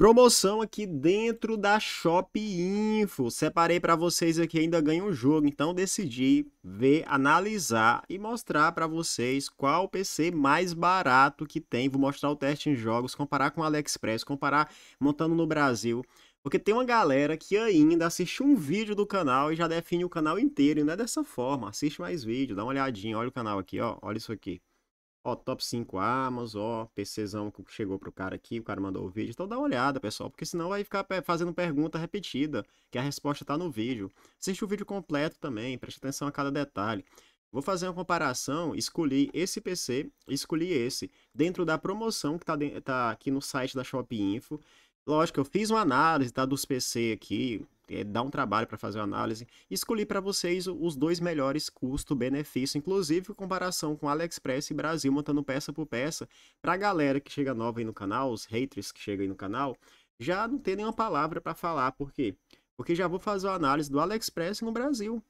Promoção aqui dentro da Shop Info. Separei para vocês aqui, ainda ganha um jogo. Então decidi ver, analisar e mostrar para vocês qual PC mais barato que tem. Vou mostrar o teste em jogos, comparar com o AliExpress, comparar montando no Brasil. Porque tem uma galera que ainda assiste um vídeo do canal e já define o canal inteiro. E não é dessa forma. Assiste mais vídeo, dá uma olhadinha. Olha o canal aqui, ó. Olha isso aqui. Ó, top 5 Amazon, ó, PCzão que chegou pro cara aqui, o cara mandou o vídeo. Então dá uma olhada, pessoal, porque senão vai ficar eh, fazendo pergunta repetida, que a resposta tá no vídeo. Assiste o vídeo completo também, preste atenção a cada detalhe. Vou fazer uma comparação, escolhi esse PC, escolhi esse, dentro da promoção que tá, de, tá aqui no site da Shop Info. Lógico, eu fiz uma análise, tá, dos PC aqui, é, dá um trabalho para fazer a análise. Escolhi para vocês os dois melhores custo-benefício, inclusive em comparação com AliExpress e Brasil, montando peça por peça. Para a galera que chega nova aí no canal, os haters que chegam aí no canal, já não tem nenhuma palavra para falar, por quê? Porque já vou fazer a análise do AliExpress no Brasil.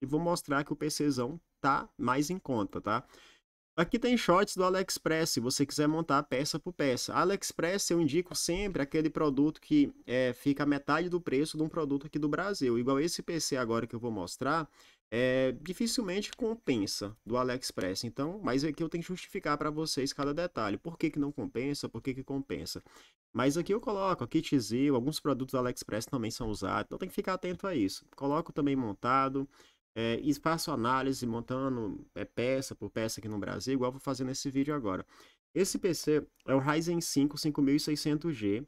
E vou mostrar que o PCzão tá mais em conta, tá? Aqui tem shots do AliExpress, se você quiser montar peça por peça. AliExpress eu indico sempre aquele produto que é, fica metade do preço de um produto aqui do Brasil. Igual esse PC agora que eu vou mostrar, é, dificilmente compensa do AliExpress. Então, mas aqui eu tenho que justificar para vocês cada detalhe. Por que, que não compensa, por que, que compensa. Mas aqui eu coloco kitzil, alguns produtos do AliExpress também são usados, então tem que ficar atento a isso. Coloco também montado é, e faço análise montando é, peça por peça aqui no Brasil, igual vou fazer nesse vídeo agora. Esse PC é o Ryzen 5 5600G,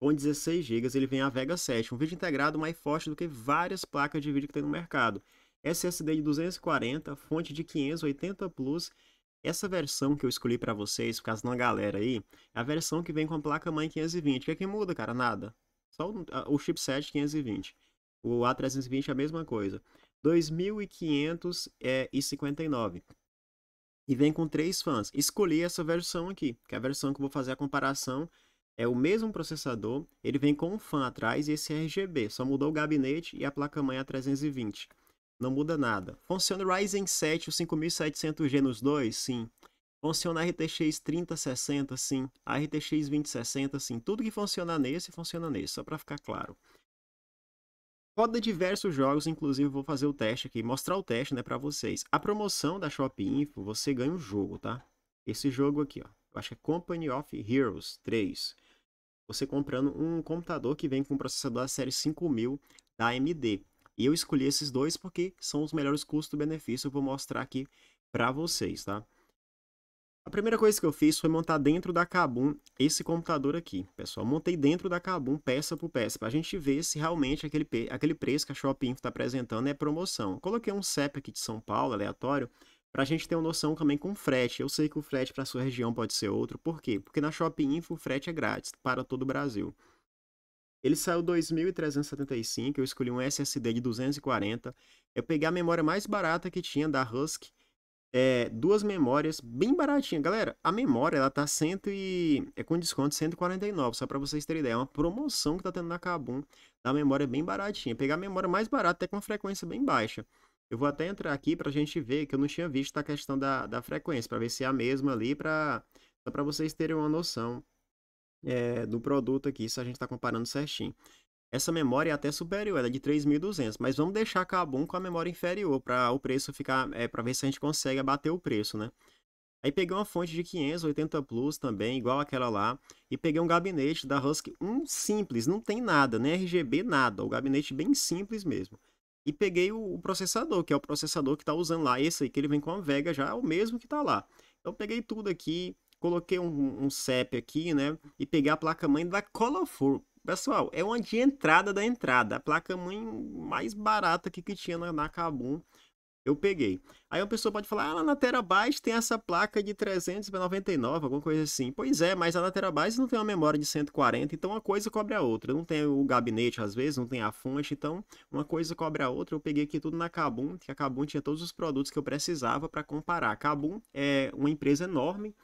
com 16 GB, ele vem a Vega 7, um vídeo integrado mais forte do que várias placas de vídeo que tem no mercado. SSD de 240, fonte de 580 Plus. Essa versão que eu escolhi para vocês, caso não galera aí, é a versão que vem com a placa mãe 520. O que é que muda, cara? Nada. Só o, o chipset 520. O A320 é a mesma coisa. 2559. E vem com três fãs. Escolhi essa versão aqui, que é a versão que eu vou fazer a comparação. É o mesmo processador, ele vem com um fã atrás e esse RGB. Só mudou o gabinete e a placa-mãe é a 320. Não muda nada. Funciona o Ryzen 7 o 5700G nos dois? Sim. Funciona a RTX 3060? Sim. A RTX 2060? Sim. Tudo que funciona nesse, funciona nesse, só para ficar claro roda diversos jogos, inclusive vou fazer o teste aqui, mostrar o teste, né, pra vocês. A promoção da Shop Info, você ganha um jogo, tá? Esse jogo aqui, ó. Eu acho que é Company of Heroes 3. Você comprando um computador que vem com um processador da série 5000 da AMD. E eu escolhi esses dois porque são os melhores custo-benefício, eu vou mostrar aqui pra vocês, tá? A primeira coisa que eu fiz foi montar dentro da Kabum esse computador aqui, pessoal. Montei dentro da Kabum peça por peça, para a gente ver se realmente aquele, aquele preço que a Shopping está apresentando é promoção. Coloquei um CEP aqui de São Paulo, aleatório, para a gente ter uma noção também com frete. Eu sei que o frete para sua região pode ser outro, por quê? Porque na Shopping Info o frete é grátis para todo o Brasil. Ele saiu 2.375, eu escolhi um SSD de 240. Eu peguei a memória mais barata que tinha da Husky, é, duas memórias bem baratinha. Galera, a memória ela tá cento e, é com desconto 149, só para vocês terem ideia. É uma promoção que tá tendo na Kabum da memória bem baratinha. Pegar a memória mais barata, até com uma frequência bem baixa. Eu vou até entrar aqui pra gente ver, que eu não tinha visto a questão da, da frequência, para ver se é a mesma ali, para só para vocês terem uma noção é, do produto aqui, se a gente está comparando certinho. Essa memória é até superior, ela é de 3.200, mas vamos deixar Kabum com a memória inferior para o preço ficar, é, para ver se a gente consegue abater o preço, né? Aí peguei uma fonte de 580 Plus também, igual aquela lá, e peguei um gabinete da Husky, um simples, não tem nada, nem RGB, nada, o gabinete bem simples mesmo. E peguei o, o processador, que é o processador que está usando lá, esse aí que ele vem com a Vega já, é o mesmo que está lá. Então peguei tudo aqui, coloquei um, um CEP aqui, né, e peguei a placa-mãe da Colorful, Pessoal, é uma de entrada da entrada. A placa-mãe mais barata que, que tinha na, na Kabum, eu peguei. Aí uma pessoa pode falar, ah, na Terabyte tem essa placa de 399, alguma coisa assim. Pois é, mas a na Terabyte não tem uma memória de 140, então uma coisa cobre a outra. Não tem o gabinete, às vezes, não tem a fonte, então uma coisa cobre a outra. Eu peguei aqui tudo na Kabum, que a Kabum tinha todos os produtos que eu precisava para comparar. A Kabum é uma empresa enorme,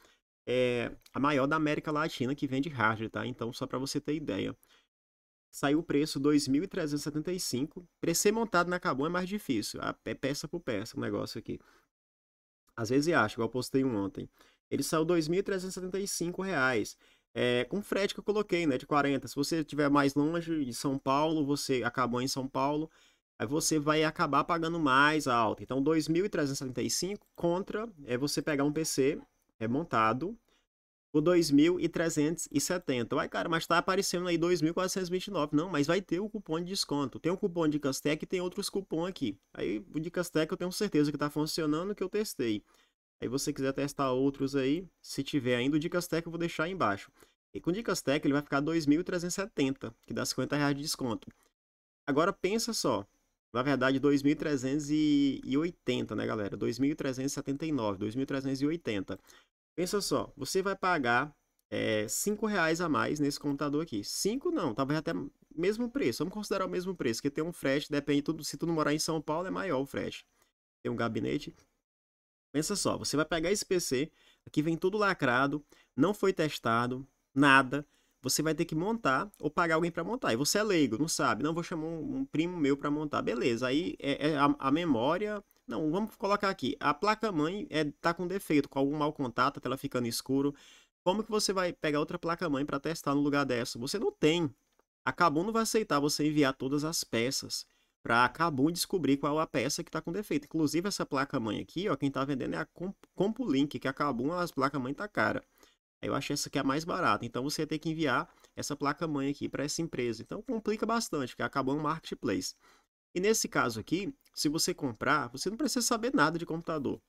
é a maior da América Latina que vende hardware, tá? Então, só para você ter ideia saiu o preço 2.375. Preço montado na Cabum é mais difícil. Ah, é peça por peça o um negócio aqui. Às vezes acho, igual eu postei um ontem. Ele saiu 2.375 reais. É, com frete que eu coloquei, né? De 40. Se você estiver mais longe de São Paulo, você acabou é em São Paulo, aí você vai acabar pagando mais a alta. Então, 2.375 contra é você pegar um PC é montado o 2.370. vai cara, mas está aparecendo aí 2.429. Não, mas vai ter o cupom de desconto. Tem o cupom de Castec e tem outros cupom aqui. Aí o de Castec eu tenho certeza que está funcionando, que eu testei. Aí você quiser testar outros aí, se tiver ainda o Dicas Tech, eu vou deixar aí embaixo. E com Dicas Tech ele vai ficar 2.370, que dá 50 reais de desconto. Agora pensa só, na verdade 2.380, né galera? 2.379, 2.380. Pensa só, você vai pagar é, eh, 5 reais a mais nesse computador aqui. 5 não, talvez até mesmo preço. Vamos considerar o mesmo preço, que tem um frete, depende tudo. Se tu não morar em São Paulo, é maior o frete. Tem um gabinete. Pensa só, você vai pegar esse PC, aqui vem tudo lacrado, não foi testado, nada. Você vai ter que montar ou pagar alguém para montar. E você é leigo, não sabe. Não, vou chamar um, um primo meu para montar. Beleza, aí é, é a, a memória não, vamos colocar aqui. A placa-mãe é, tá com defeito, com algum mau contato, a tela ficando escuro. Como que você vai pegar outra placa-mãe para testar no lugar dessa? Você não tem. A Kabum não vai aceitar você enviar todas as peças para a Kabum descobrir qual é a peça que está com defeito. Inclusive, essa placa-mãe aqui, ó, quem está vendendo é a Compulink, que a Kabum, as placa-mãe tá cara. Eu acho essa aqui é a mais barata. Então você tem que enviar essa placa-mãe aqui para essa empresa. Então complica bastante, porque acabou é um marketplace. E nesse caso aqui, se você comprar, você não precisa saber nada de computador.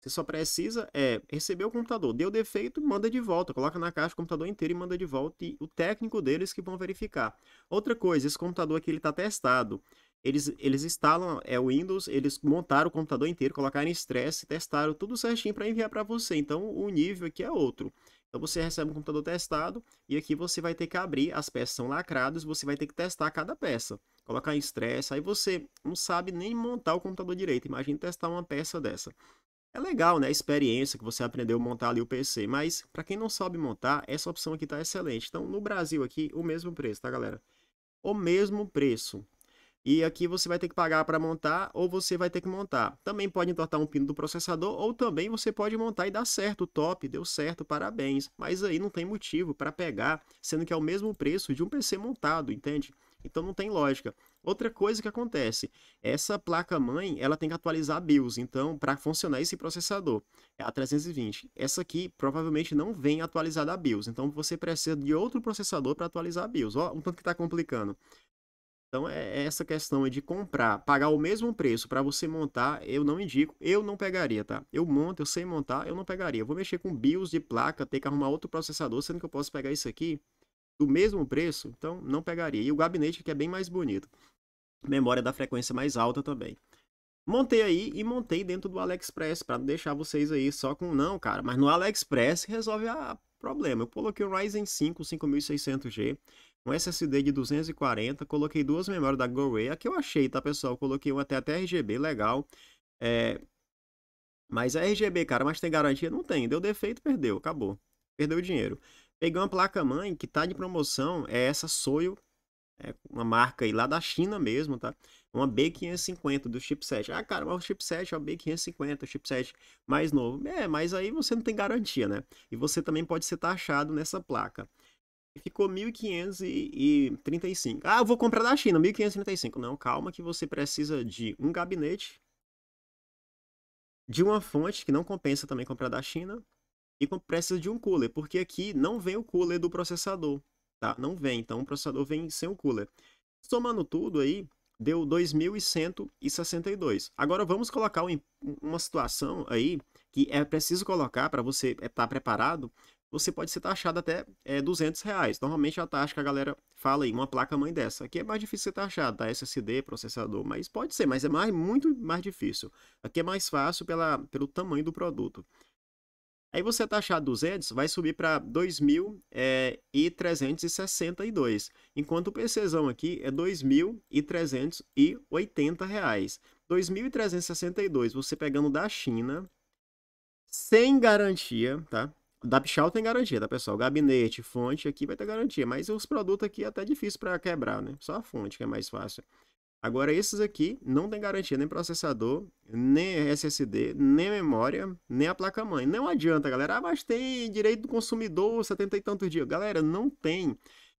Você só precisa é, receber o computador. Deu defeito, manda de volta. Coloca na caixa o computador inteiro e manda de volta. E o técnico deles que vão verificar. Outra coisa, esse computador aqui ele está testado. Eles, eles instalam é, o Windows, eles montaram o computador inteiro, colocaram em stress, testaram tudo certinho para enviar para você. Então o nível aqui é outro. Então você recebe um computador testado e aqui você vai ter que abrir, as peças são lacradas, você vai ter que testar cada peça colocar em estresse, aí você não sabe nem montar o computador direito. Imagina testar uma peça dessa. É legal, né? A experiência que você aprendeu a montar ali o PC, mas para quem não sabe montar, essa opção aqui tá excelente. Então, no Brasil aqui, o mesmo preço, tá, galera? O mesmo preço. E aqui você vai ter que pagar para montar ou você vai ter que montar. Também pode entortar um pino do processador ou também você pode montar e dar certo. Top, deu certo, parabéns. Mas aí não tem motivo para pegar, sendo que é o mesmo preço de um PC montado, entende? Então não tem lógica. Outra coisa que acontece, essa placa mãe, ela tem que atualizar a BIOS, então para funcionar esse processador, é a 320. Essa aqui provavelmente não vem atualizada a BIOS, então você precisa de outro processador para atualizar a BIOS. Ó, um tanto que está complicando. Então é, é essa questão de comprar, pagar o mesmo preço para você montar, eu não indico, eu não pegaria, tá? Eu monto, eu sei montar, eu não pegaria. Eu vou mexer com BIOS de placa, ter que arrumar outro processador, sendo que eu posso pegar isso aqui do mesmo preço, então não pegaria. E o gabinete que é bem mais bonito. Memória da frequência mais alta também. Montei aí e montei dentro do AliExpress para deixar vocês aí só com não, cara, mas no AliExpress resolve a problema. Eu coloquei um Ryzen 5 5600G, um SSD de 240, coloquei duas memórias da Gorey, que eu achei, tá, pessoal? coloquei um até, até RGB, legal. É... Mas é RGB, cara, mas tem garantia? Não tem. Deu defeito, perdeu, acabou. Perdeu o dinheiro. Peguei uma placa-mãe que tá de promoção, é essa Soyo, é uma marca aí lá da China mesmo, tá? Uma B550 do chipset. Ah, cara, mas o chipset é o B550, o chipset mais novo. É, mas aí você não tem garantia, né? E você também pode ser taxado nessa placa. ficou 1.535. Ah, eu vou comprar da China, 1.535. Não, calma que você precisa de um gabinete, de uma fonte que não compensa também comprar da China, com precisa de um cooler, porque aqui não vem o cooler do processador, tá? Não vem, então o processador vem sem o cooler. Somando tudo aí, deu 2.162. Agora vamos colocar uma situação aí que é preciso colocar para você estar é, tá preparado, você pode ser taxado até é, 200 reais. Normalmente é a taxa que a galera fala aí, uma placa-mãe dessa. Aqui é mais difícil ser taxado, tá? SSD, processador, mas pode ser, mas é mais, muito mais difícil. Aqui é mais fácil pela, pelo tamanho do produto. Aí você taxar 200 vai subir para 2.362, é, enquanto o PCzão aqui é R$ reais, 2.362, você pegando da China, sem garantia, tá? Da Pichal tem garantia, tá, pessoal? Gabinete, fonte aqui vai ter garantia, mas os produtos aqui é até difícil para quebrar, né? Só a fonte que é mais fácil. Agora, esses aqui não tem garantia nem processador, nem SSD, nem memória, nem a placa-mãe. Não adianta, galera. Ah, mas tem direito do consumidor, 70 e tantos dias. Galera, não tem.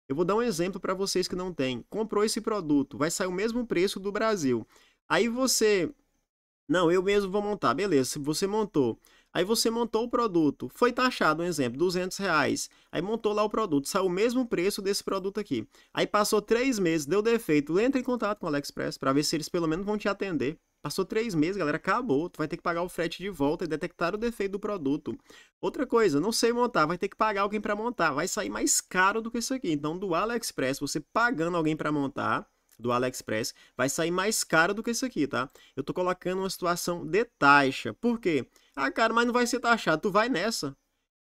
Eu vou dar um exemplo para vocês que não tem. Comprou esse produto, vai sair o mesmo preço do Brasil. Aí você... Não, eu mesmo vou montar. Beleza, você montou. Aí você montou o produto, foi taxado, um exemplo, 200 reais. Aí montou lá o produto, saiu o mesmo preço desse produto aqui. Aí passou três meses, deu defeito, entra em contato com o AliExpress para ver se eles pelo menos vão te atender. Passou três meses, galera, acabou. Tu vai ter que pagar o frete de volta e detectar o defeito do produto. Outra coisa, não sei montar, vai ter que pagar alguém para montar. Vai sair mais caro do que isso aqui. Então, do AliExpress, você pagando alguém para montar, do AliExpress, vai sair mais caro do que isso aqui, tá? Eu tô colocando uma situação de taxa. Por quê? Ah, cara, mas não vai ser taxado. Tu vai nessa.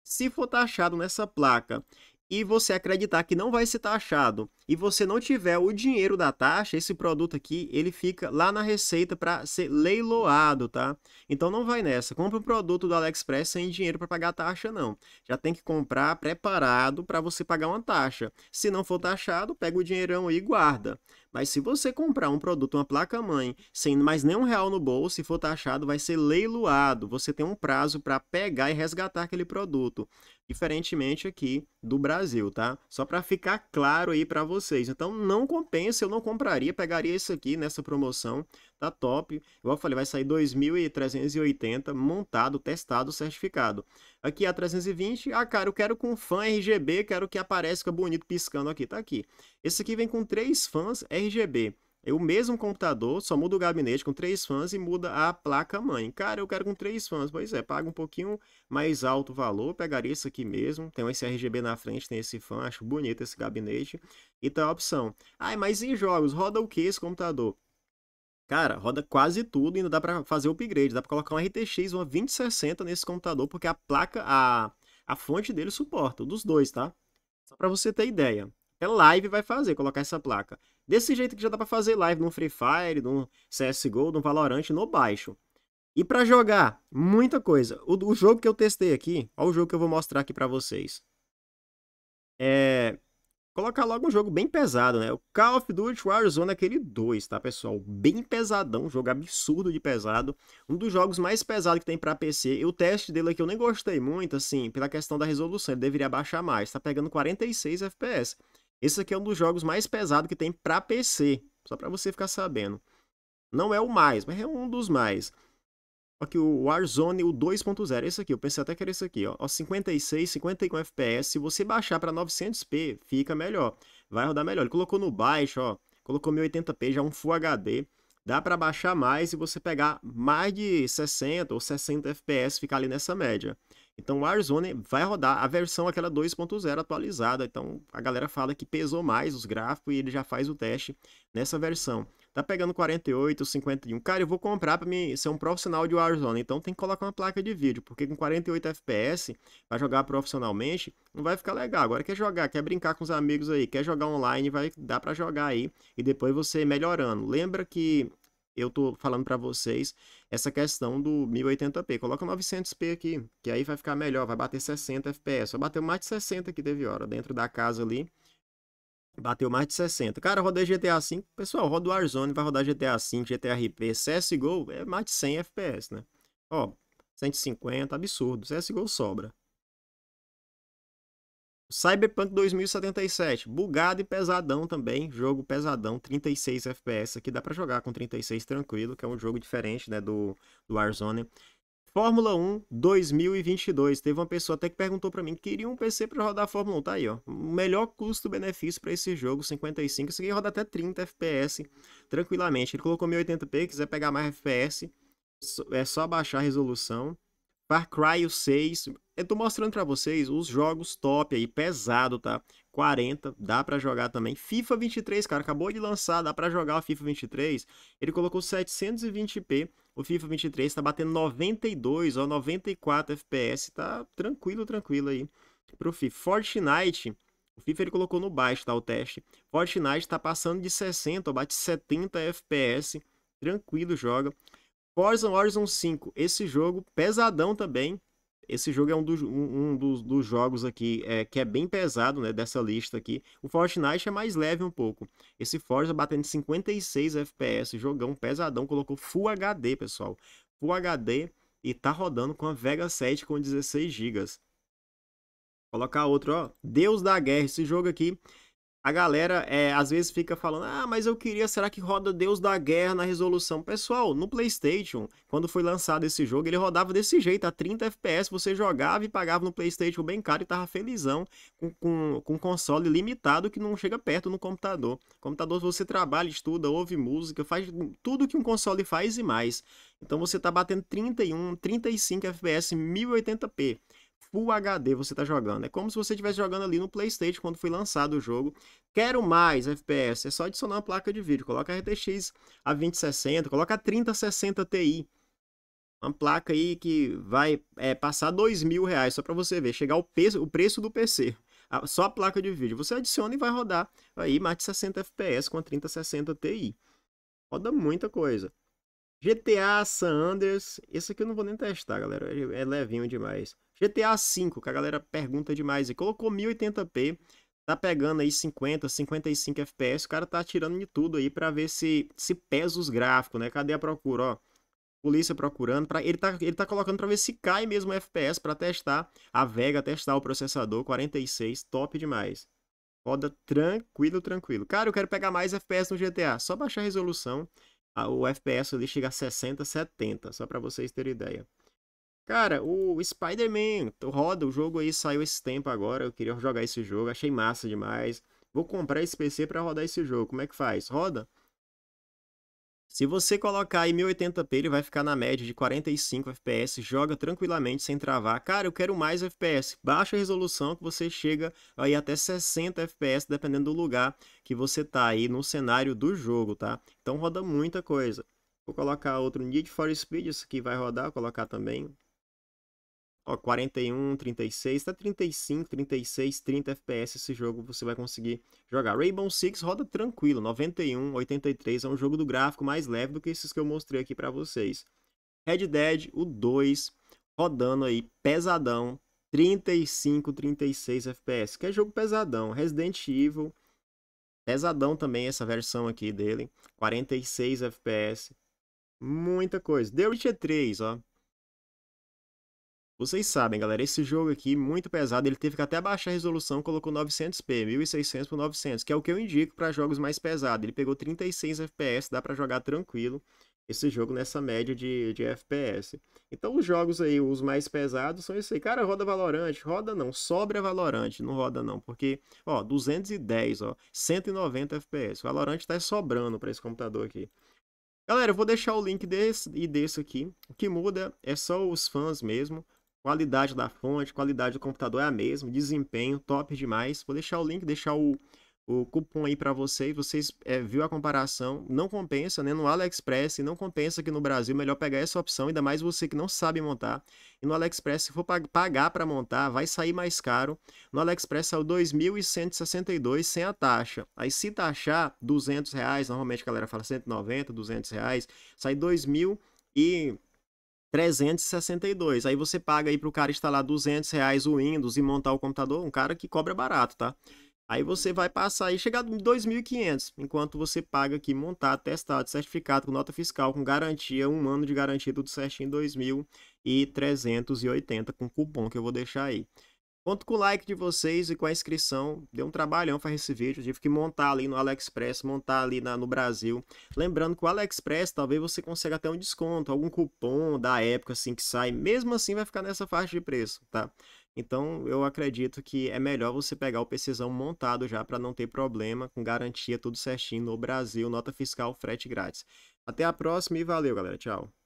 Se for taxado nessa placa e você acreditar que não vai ser taxado e você não tiver o dinheiro da taxa, esse produto aqui, ele fica lá na receita para ser leiloado, tá? Então não vai nessa. Compra um produto do AliExpress sem dinheiro para pagar a taxa, não. Já tem que comprar preparado para você pagar uma taxa. Se não for taxado, pega o dinheirão e guarda. Mas se você comprar um produto, uma placa-mãe, sem mais nenhum real no bolso, se for taxado, vai ser leiloado. Você tem um prazo para pegar e resgatar aquele produto. Diferentemente aqui do Brasil, tá? Só para ficar claro aí para você vocês. Então não compensa, eu não compraria, pegaria isso aqui nessa promoção, tá top. Igual eu falei, vai sair 2.380 montado, testado, certificado. Aqui a 320, ah cara, eu quero com fã RGB, quero que apareça bonito piscando aqui, tá aqui. Esse aqui vem com três fãs RGB. É o mesmo computador, só muda o gabinete com três fãs e muda a placa-mãe. Cara, eu quero com três fãs. Pois é, paga um pouquinho mais alto o valor, pegaria isso aqui mesmo. Tem um sRGB na frente, tem esse fã, acho bonito esse gabinete. E tá a opção. Ai, ah, mas em jogos? Roda o que esse computador? Cara, roda quase tudo e ainda dá para fazer o upgrade. Dá para colocar um RTX, uma 2060 nesse computador, porque a placa, a, a fonte dele suporta, dos dois, tá? Só para você ter ideia. É live vai fazer, colocar essa placa. Desse jeito que já dá para fazer live no Free Fire, no CSGO, no Valorant, no baixo. E para jogar, muita coisa. O, o, jogo que eu testei aqui, olha o jogo que eu vou mostrar aqui para vocês. É... Colocar logo um jogo bem pesado, né? O Call of Duty Warzone aquele 2, tá, pessoal? Bem pesadão, um jogo absurdo de pesado. Um dos jogos mais pesados que tem para PC. E o teste dele aqui eu nem gostei muito, assim, pela questão da resolução. Ele deveria baixar mais. Tá pegando 46 FPS. Esse aqui é um dos jogos mais pesados que tem para PC, só para você ficar sabendo. Não é o mais, mas é um dos mais. Aqui o Warzone, o 2.0, esse aqui, eu pensei até que era esse aqui, ó, 56, 51 FPS, se você baixar para 900p, fica melhor, vai rodar melhor. Ele colocou no baixo, ó, colocou 1080p, já um Full HD, dá para baixar mais e você pegar mais de 60 ou 60 FPS, ficar ali nessa média. Então o Warzone vai rodar a versão aquela 2.0 atualizada. Então a galera fala que pesou mais os gráficos e ele já faz o teste nessa versão. Tá pegando 48, 51. Cara, eu vou comprar para mim ser um profissional de Warzone. Então tem que colocar uma placa de vídeo, porque com 48 FPS para jogar profissionalmente não vai ficar legal. Agora quer jogar, quer brincar com os amigos aí, quer jogar online, vai dar para jogar aí e depois você melhorando. Lembra que eu tô falando para vocês essa questão do 1080p. Coloca 900p aqui, que aí vai ficar melhor, vai bater 60 fps. Só bateu mais de 60 aqui, teve hora, dentro da casa ali. Bateu mais de 60. Cara, rodei GTA V. Pessoal, roda o Warzone, vai rodar GTA V, GTA RP, CSGO, é mais de 100 FPS, né? Ó, 150, absurdo. CSGO sobra. Cyberpunk 2077, bugado e pesadão também, jogo pesadão, 36 FPS, que dá para jogar com 36 tranquilo, que é um jogo diferente, né, do, do Warzone. Fórmula 1 2022. Teve uma pessoa até que perguntou para mim, queria um PC para rodar a Fórmula 1, tá aí, ó. Melhor custo-benefício para esse jogo, 55, isso aqui roda até 30 FPS tranquilamente. Ele colocou 1080p, quiser pegar mais FPS, é só baixar a resolução. Far Cry 6. Eu tô mostrando para vocês os jogos top aí, pesado, tá? 40, dá para jogar também. FIFA 23, cara, acabou de lançar, dá para jogar o FIFA 23. Ele colocou 720p. O FIFA 23 tá batendo 92 ou 94 FPS, tá tranquilo, tranquilo aí. Pro FIFA Fortnite, o FIFA ele colocou no baixo, tá o teste. Fortnite tá passando de 60, ó, bate 70 FPS, tranquilo joga. Forza Horizon 5, esse jogo pesadão também. Esse jogo é um dos, um, um dos, dos, jogos aqui é, que é bem pesado, né? Dessa lista aqui. O Fortnite é mais leve um pouco. Esse Forza batendo 56 FPS, jogão pesadão, colocou Full HD, pessoal. Full HD e tá rodando com a Vega 7 com 16 GB. Colocar outro, ó. Deus da Guerra, esse jogo aqui a galera é, às vezes fica falando: ah, mas eu queria, será que roda Deus da Guerra na resolução? Pessoal, no PlayStation, quando foi lançado esse jogo, ele rodava desse jeito, a 30 FPS, você jogava e pagava no PlayStation bem caro e tava felizão com, com, com um console limitado que não chega perto no computador. Computador você trabalha, estuda, ouve música, faz tudo que um console faz e mais. Então você tá batendo 31, 35 FPS, 1080p. Full HD você está jogando. É como se você estivesse jogando ali no PlayStation quando foi lançado o jogo. Quero mais FPS, é só adicionar uma placa de vídeo. Coloca a RTX a 2060, coloca a 3060 Ti. Uma placa aí que vai é, passar dois mil reais só para você ver, chegar o, peso, o preço do PC. A, só a placa de vídeo. Você adiciona e vai rodar aí mais de 60 FPS com a 3060 Ti. Roda muita coisa. GTA San Andreas, esse aqui eu não vou nem testar, galera. É, é levinho demais. GTA V, que a galera pergunta demais. E colocou 1080p, tá pegando aí 50, 55 FPS. O cara tá tirando de tudo aí para ver se se pesa os gráficos, né? Cadê a procura, ó? Polícia procurando, pra, ele, tá, ele tá colocando para ver se cai mesmo o FPS para testar a Vega, testar o processador 46, top demais. Roda tranquilo, tranquilo. Cara, eu quero pegar mais FPS no GTA, só baixar a resolução, o FPS ali chega a 60, 70, só para vocês terem ideia. Cara, o Spider-Man roda, o jogo aí saiu esse tempo agora, eu queria jogar esse jogo, achei massa demais. Vou comprar esse PC para rodar esse jogo. Como é que faz? Roda? Se você colocar aí 1080p, ele vai ficar na média de 45 FPS, joga tranquilamente sem travar. Cara, eu quero mais FPS. Baixa resolução que você chega aí até 60 FPS, dependendo do lugar que você tá aí no cenário do jogo, tá? Então roda muita coisa. Vou colocar outro Need for Speed, isso aqui vai rodar, vou colocar também Ó, 41, 36, até 35, 36, 30 FPS esse jogo você vai conseguir jogar. Rainbow Six roda tranquilo, 91, 83, é um jogo do gráfico mais leve do que esses que eu mostrei aqui para vocês. Red Dead, o 2, rodando aí pesadão, 35, 36 FPS, que é jogo pesadão. Resident Evil, pesadão também essa versão aqui dele, 46 FPS, muita coisa. The Witcher 3, ó, vocês sabem, galera, esse jogo aqui, muito pesado, ele teve que até baixar a resolução, colocou 900p, 1600 por 900, que é o que eu indico para jogos mais pesados. Ele pegou 36 FPS, dá para jogar tranquilo esse jogo nessa média de, de FPS. Então os jogos aí, os mais pesados, são esse aí. Cara, roda Valorant, roda não, sobra Valorant, não roda não, porque, ó, 210, ó, 190 FPS. Valorant tá sobrando para esse computador aqui. Galera, eu vou deixar o link desse e desse aqui. O que muda é só os fãs mesmo. Qualidade da fonte, qualidade do computador é a mesma, desempenho top demais. Vou deixar o link, deixar o, o cupom aí para vocês. Vocês é, viu a comparação? Não compensa, né? No AliExpress não compensa aqui no Brasil. Melhor pegar essa opção, ainda mais você que não sabe montar. E no AliExpress, se for pagar para montar, vai sair mais caro. No AliExpress é saiu 2.162 sem a taxa. Aí se taxar 200 reais, normalmente a galera fala 190, 200 reais, sai 2.000 e 362. Aí você paga aí para o cara instalar 200 reais o Windows e montar o computador, um cara que cobra barato, tá? Aí você vai passar aí, chegar em 2.500, enquanto você paga aqui montar, testar, certificado com nota fiscal, com garantia, um ano de garantia, tudo certinho, 2.380 com cupom que eu vou deixar aí. Conto com o like de vocês e com a inscrição. Deu um trabalhão fazer esse vídeo. Tive que montar ali no AliExpress, montar ali na, no Brasil. Lembrando que o AliExpress talvez você consiga até um desconto, algum cupom da época assim que sai. Mesmo assim vai ficar nessa faixa de preço, tá? Então eu acredito que é melhor você pegar o PCzão montado já para não ter problema, com garantia, tudo certinho no Brasil, nota fiscal, frete grátis. Até a próxima e valeu, galera. Tchau.